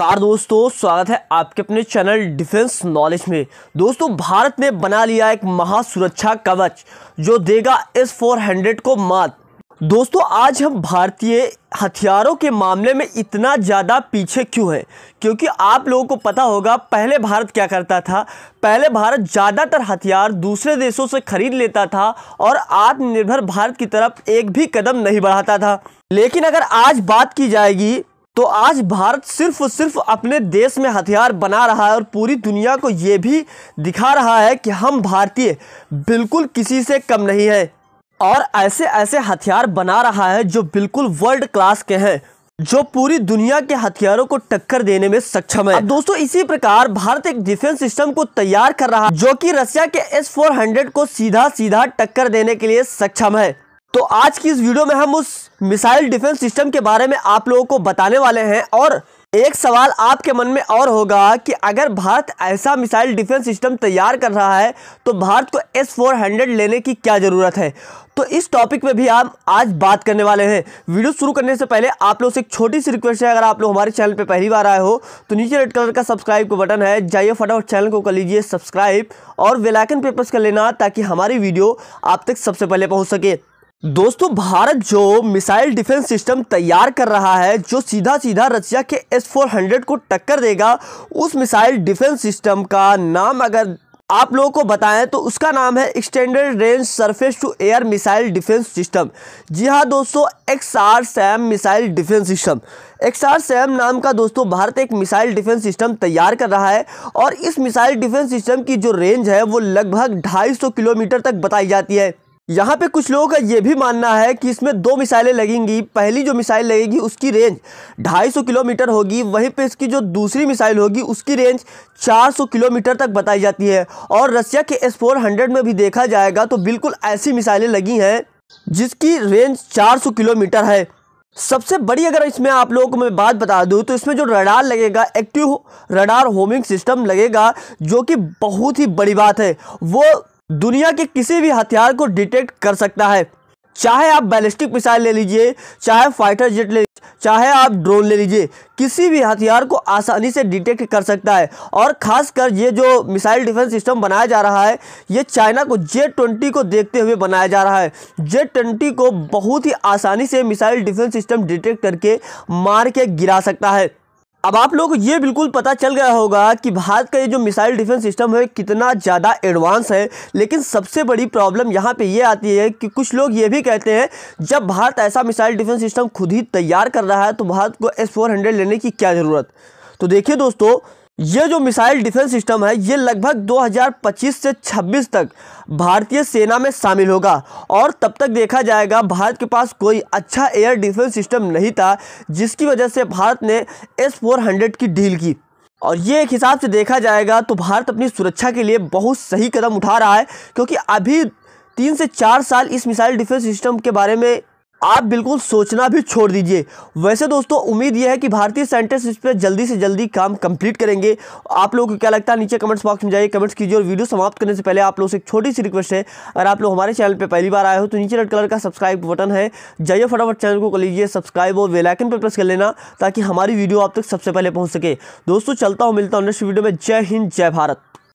नमस्कार दोस्तों स्वागत है आपके अपने चैनल डिफेंस नॉलेज में दोस्तों भारत ने बना लिया एक महासुरक्षा कवच जो देगा एस फोर हंड्रेड को मात दोस्तों आज हम भारतीय हथियारों के मामले में इतना ज़्यादा पीछे क्यों है क्योंकि आप लोगों को पता होगा पहले भारत क्या करता था पहले भारत ज़्यादातर हथियार दूसरे देशों से खरीद लेता था और आत्मनिर्भर भारत की तरफ एक भी कदम नहीं बढ़ाता था लेकिन अगर आज बात की जाएगी तो आज भारत सिर्फ सिर्फ अपने देश में हथियार बना रहा है और पूरी दुनिया को ये भी दिखा रहा है कि हम भारतीय बिल्कुल किसी से कम नहीं है और ऐसे ऐसे हथियार बना रहा है जो बिल्कुल वर्ल्ड क्लास के हैं जो पूरी दुनिया के हथियारों को टक्कर देने में सक्षम है दोस्तों इसी प्रकार भारत एक डिफेंस सिस्टम को तैयार कर रहा है जो कि रशिया के एस हंड्रेड को सीधा सीधा टक्कर देने के लिए सक्षम है तो आज की इस वीडियो में हम उस मिसाइल डिफेंस सिस्टम के बारे में आप लोगों को बताने वाले हैं और एक सवाल आपके मन में और होगा कि अगर भारत ऐसा मिसाइल डिफेंस सिस्टम तैयार कर रहा है तो भारत को एस फोर हंड्रेड लेने की क्या ज़रूरत है तो इस टॉपिक में भी हम आज बात करने वाले हैं वीडियो शुरू करने से पहले आप लोग से एक छोटी सी रिक्वेस्ट है अगर आप लोग हमारे चैनल पर पहली बार आए हो तो नीचे रेड कलर का सब्सक्राइब का बटन है जाइए फटाफट चैनल को कर लीजिए सब्सक्राइब और वेलाइकन पेपर्स कर लेना ताकि हमारी वीडियो आप तक सबसे पहले पहुँच सके दोस्तों भारत जो मिसाइल डिफेंस सिस्टम तैयार कर रहा है जो सीधा सीधा रशिया के एस फोर हंड्रेड को टक्कर देगा उस मिसाइल डिफेंस सिस्टम का नाम अगर आप लोगों को बताएं तो उसका नाम है extended range surface to air missile defence system जी हाँ दोस्तों X R SAM missile defence system X R SAM नाम का दोस्तों भारत एक मिसाइल डिफेंस सिस्टम तैयार कर रहा है और इस मिसाइल डिफेंस सिस्टम की जो रेंज है वो लगभग सौ किलोमीटर तक बताई जाती है यहाँ पे कुछ लोगों का ये भी मानना है कि इसमें दो मिसाइलें लगेंगी पहली जो मिसाइल लगेगी उसकी रेंज 250 किलोमीटर होगी वहीं पे इसकी जो दूसरी मिसाइल होगी उसकी रेंज 400 किलोमीटर तक बताई जाती है और रशिया के एस फोर में भी देखा जाएगा तो बिल्कुल ऐसी मिसाइलें लगी हैं जिसकी रेंज चार किलोमीटर है सबसे बड़ी अगर इसमें आप लोगों को मैं बात बता दूं तो इसमें जो रडार लगेगा एक्टिव रडार होमिंग सिस्टम लगेगा जो कि बहुत ही बड़ी बात है वो दुनिया के किसी भी हथियार को डिटेक्ट कर सकता है चाहे आप बैलिस्टिक मिसाइल ले लीजिए चाहे फाइटर जेट ले चाहे आप ड्रोन ले लीजिए किसी भी हथियार को आसानी से डिटेक्ट कर सकता है और खासकर ये जो मिसाइल डिफेंस सिस्टम बनाया जा रहा है ये चाइना को जे ट्वेंटी को देखते हुए बनाया जा रहा है जे ट्वेंटी को बहुत ही आसानी से मिसाइल डिफेंस सिस्टम डिटेक्ट करके मार के गिरा सकता है अब आप लोग को ये बिल्कुल पता चल गया होगा कि भारत का ये जो मिसाइल डिफेंस सिस्टम है कितना ज़्यादा एडवांस है लेकिन सबसे बड़ी प्रॉब्लम यहाँ पे ये आती है कि कुछ लोग ये भी कहते हैं जब भारत ऐसा मिसाइल डिफेंस सिस्टम खुद ही तैयार कर रहा है तो भारत को एस फोर हंड्रेड लेने की क्या ज़रूरत तो देखिए दोस्तों ये जो मिसाइल डिफेंस सिस्टम है ये लगभग 2025 से 26 तक भारतीय सेना में शामिल होगा और तब तक देखा जाएगा भारत के पास कोई अच्छा एयर डिफेंस सिस्टम नहीं था जिसकी वजह से भारत ने एस फोर की डील की और ये एक हिसाब से देखा जाएगा तो भारत अपनी सुरक्षा के लिए बहुत सही कदम उठा रहा है क्योंकि अभी तीन से चार साल इस मिसाइल डिफेंस सिस्टम के बारे में आप बिल्कुल सोचना भी छोड़ दीजिए वैसे दोस्तों उम्मीद यह है कि भारतीय साइंटिस्ट इस पर जल्दी से जल्दी काम कंप्लीट करेंगे आप लोगों को क्या लगता है नीचे कमेंट्स बॉक्स में जाइए कमेंट्स कीजिए और वीडियो समाप्त करने से पहले आप लोग से एक छोटी सी रिक्वेस्ट है अगर आप लोग हमारे चैनल पर पहली बार आए हो तो नीचे रेड कलर का सब्सक्राइब बटन है जाइए फटाफट चैनल को कर लीजिए सब्सक्राइब और वेलाइकन पर प्रेस कर लेना ताकि हमारी वीडियो आप तक सबसे पहले पहुँच सके दोस्तों चलता हूँ मिलता हूँ नेक्स्ट वीडियो में जय हिंद जय भारत